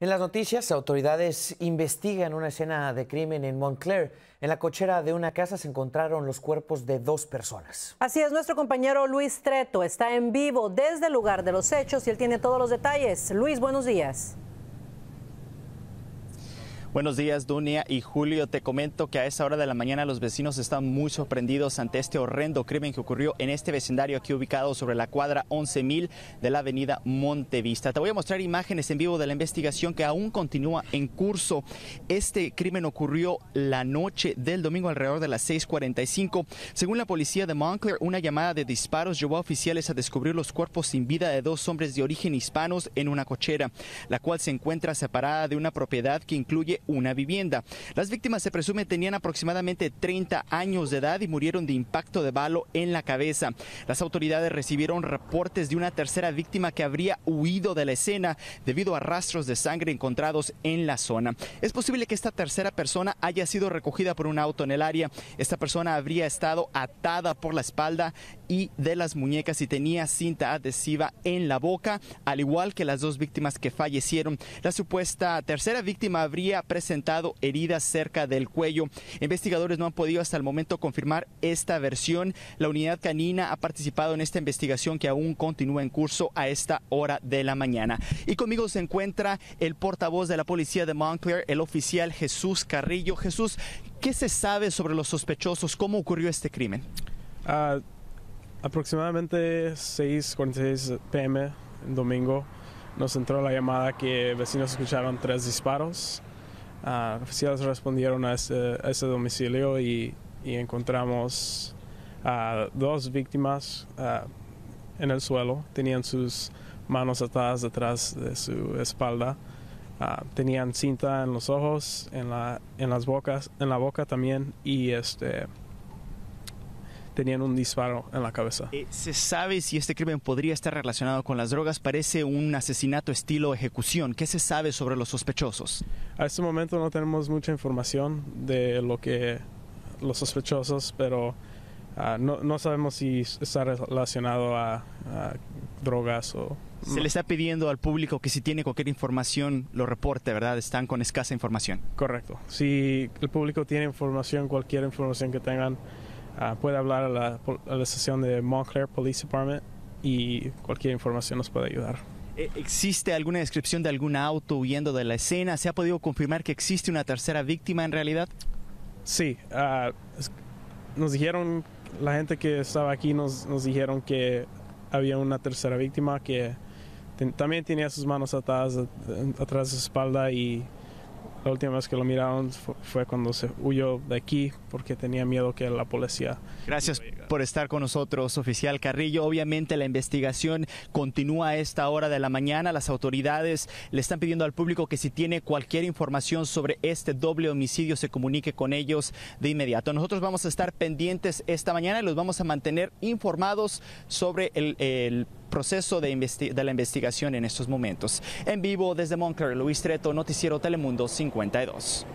En las noticias, autoridades investigan una escena de crimen en Montclair. En la cochera de una casa se encontraron los cuerpos de dos personas. Así es, nuestro compañero Luis Treto está en vivo desde el lugar de los hechos y él tiene todos los detalles. Luis, buenos días. Buenos días, Dunia y Julio. Te comento que a esa hora de la mañana los vecinos están muy sorprendidos ante este horrendo crimen que ocurrió en este vecindario aquí ubicado sobre la cuadra 11000 de la avenida Montevista. Te voy a mostrar imágenes en vivo de la investigación que aún continúa en curso. Este crimen ocurrió la noche del domingo alrededor de las 6:45. Según la policía de Montclair, una llamada de disparos llevó a oficiales a descubrir los cuerpos sin vida de dos hombres de origen hispanos en una cochera, la cual se encuentra separada de una propiedad que incluye una vivienda. Las víctimas se presume tenían aproximadamente 30 años de edad y murieron de impacto de balo en la cabeza. Las autoridades recibieron reportes de una tercera víctima que habría huido de la escena debido a rastros de sangre encontrados en la zona. Es posible que esta tercera persona haya sido recogida por un auto en el área. Esta persona habría estado atada por la espalda y de las muñecas y tenía cinta adhesiva en la boca, al igual que las dos víctimas que fallecieron. La supuesta tercera víctima habría presentado heridas cerca del cuello. Investigadores no han podido hasta el momento confirmar esta versión. La unidad canina ha participado en esta investigación que aún continúa en curso a esta hora de la mañana. Y conmigo se encuentra el portavoz de la policía de Montclair, el oficial Jesús Carrillo. Jesús, ¿qué se sabe sobre los sospechosos? ¿Cómo ocurrió este crimen? Ah, aproximadamente 6:46 pm, el domingo, nos entró la llamada que vecinos escucharon tres disparos Uh, oficiales respondieron a ese, domicilio y, encontramos a dos víctimas en el suelo. Tenían sus manos atadas detrás de su espalda. tenían cinta en los ojos, en la, en las bocas, en la boca también y este tenían un disparo en la cabeza. Eh, ¿Se sabe si este crimen podría estar relacionado con las drogas? Parece un asesinato estilo ejecución. ¿Qué se sabe sobre los sospechosos? A este momento no tenemos mucha información de lo que los sospechosos, pero ah, no, sabemos si está relacionado a, a drogas o se le está pidiendo al público que si tiene cualquier información lo reporte, ¿verdad? Están con escasa información. Correcto. Si el público tiene información, cualquier información que tengan, Ah, puede hablar a la, estación de Montclair Police Department y cualquier información nos puede ayudar. Eh, ¿Existe alguna descripción de algún auto huyendo de la escena? ¿Se ha podido confirmar que existe una tercera víctima en realidad? Sí, ah, nos dijeron, la gente que estaba aquí nos, nos dijeron que había una tercera víctima que también tenía sus manos atadas eh, atrás de su espalda y la última vez que lo miraron fue cuando se huyó de aquí porque tenía miedo que la policía. Gracias por estar con nosotros, oficial Carrillo. Obviamente la investigación continúa a esta hora de la mañana. Las autoridades le están pidiendo al público que si tiene cualquier información sobre este doble homicidio se comunique con ellos de inmediato. Nosotros vamos a estar pendientes esta mañana y los vamos a mantener informados sobre el, el proceso de, la investigación en estos momentos. En vivo desde Moncler, Luis Treto, Noticiero Telemundo 52.